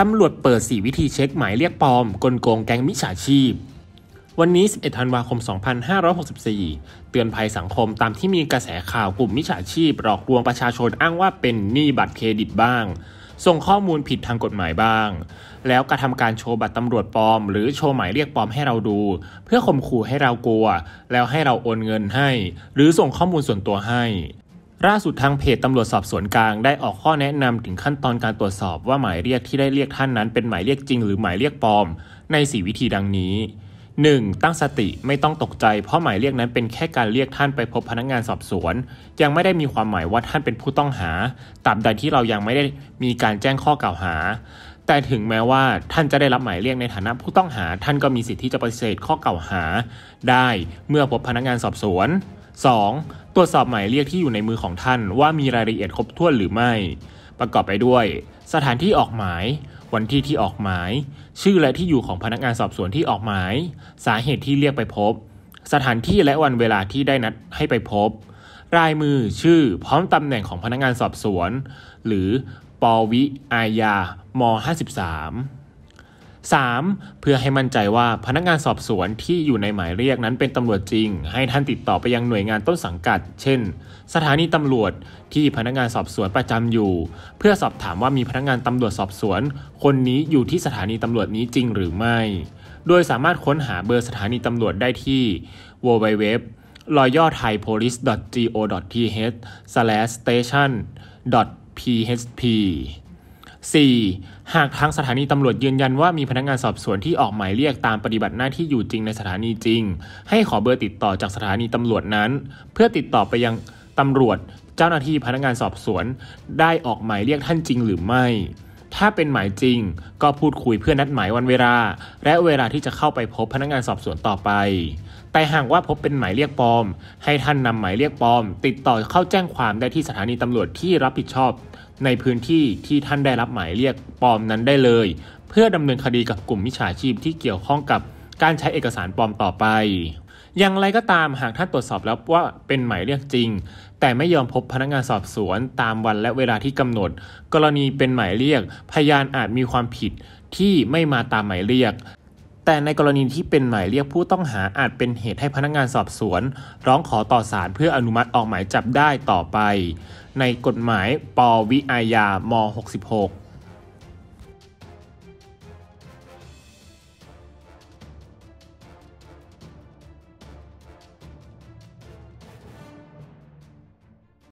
ตำรวจเปิด 4 วิธีเช็คหมายเรียกปลอม กลโกงแก๊งมิจฉาชีพ วันนี้ 11 ธันวาคม 2564 เตือนภัยสังคมตามที่มีกระแสข่าวกลุ่มมิจฉาชีพหลอกลวงประชาชนอ้างว่าเป็นหนี้บัตรเครดิตบ้าง ส่งข้อมูลผิดทางกฎหมายบ้าง แล้วกระทำการโชว์บัตรตำรวจปลอมหรือโชว์หมายเรียกปลอมให้เราดู เพื่อข่มขู่ให้เรากลัว แล้วให้เราโอนเงินให้ หรือส่งข้อมูลส่วนตัวให้ล่าสุดทางเพจตำรวจสอบสวนกลางได้ออกข้อแนะนำถึงขั้นตอนการตรวจสอบว่าหมายเรียกที่ได้เรียกท่านนั้นเป็นหมายเรียกจริงหรือหมายเรียกปลอม ใน 4 วิธีดังนี้ 1. ตั้งสติไม่ต้องตกใจ เพราะหมายเรียกนั้นเป็นแค่การเรียกท่านไปพบพนักงงานสอบสวน ยังไม่ได้มีความหมายว่าท่านเป็นผู้ต้องหาตาบใดที่เรายังไม่ได้มีการแจ้งข้อกล่าวหา แต่ถึงแม้ว่าท่านจะได้รับหมายเรียกในฐานะผู้ต้องหาท่านก็มีสิทธิ์ที่จะปฏิเสธข้อกล่าวหา ได้เมื่อพบพนักงงานสอบสวน 2. ตรวจสอบหมายเรียกที่อยู่ในมือของท่าน ว่ามีรายละเอียดครบถ้วนหรือไม่ ประกอบไปด้วย สถานที่ออกหมาย วันที่ที่ออกหมาย ชื่อและที่อยู่ของพนักงานสอบสวนที่ออกหมาย สาเหตุที่เรียกไปพบ สถานที่และวันเวลาที่ได้นัดให้ไปพบ รายมือชื่อพร้อมตำแหน่งของพนักงานสอบสวน หรือ ปวิอาญามห้าสสิบาม 3. เพื่อให้มั่นใจว่าพนักงานสอบสวนที่อยู่ในหมายเรียกนั้นเป็นตำรวจจริง ให้ท่านติดต่อไปยังหน่วยงานต้นสังกัด เช่น สถานีตำรวจที่พนักงานสอบสวนประจำอยู่ เพื่อสอบถามว่ามีพนักงานตำรวจสอบสวน คนนี้อยู่ที่สถานีตำรวจนี้จริง หรือไม่ โดยสามารถค้นหาเบอร์สถานีตำรวจได้ที่ www royal thai police go th station php 4. หากทางสถานีตำรวจยืนยันว่ามีพนักงานสอบสวนที่ออกหมายเรียกตามปฏิบัติหน้าที่อยู่จริงในสถานีจริง ให้ขอเบอร์ติดต่อจากสถานีตำรวจนั้น เพื่อติดต่อไปยังตำรวจเจ้าหน้าที่พนักงานสอบสวนได้ออกหมายเรียกท่านจริงหรือไม่ถ้าเป็นหมายจริง ก็พูดคุยเพื่อนัดหมายวันเวลา และเวลาที่จะเข้าไปพบพนักงานสอบสวนต่อไป แต่หากว่าพบเป็นหมายเรียกปลอม ให้ท่านนำหมายเรียกปลอม ติดต่อเข้าแจ้งความได้ที่สถานีตำรวจที่รับผิดชอบ ในพื้นที่ที่ท่านได้รับหมายเรียกปลอมนั้นได้เลย เพื่อดำเนินคดีกับกลุ่มมิจฉาชีพที่เกี่ยวข้องกับ การใช้เอกสารปลอมต่อไปอย่างไรก็ตามหากท่านตรวจสอบแล้วว่าเป็นหมายเรียกจริง แต่ไม่ยอมพบพนักงานสอบสวน ตามวันและเวลาที่กำหนด กรณีเป็นหมายเรียก พยานอาจมีความผิดที่ไม่มาตามหมายเรียก แต่ในกรณีที่เป็นหมายเรียกผู้ต้องหาอาจเป็นเหตุให้พนักงานสอบสวน ร้องขอต่อศาลเพื่ออนุมัติออกหมายจับได้ต่อไป ในกฎหมาย ปวิอาญาม 66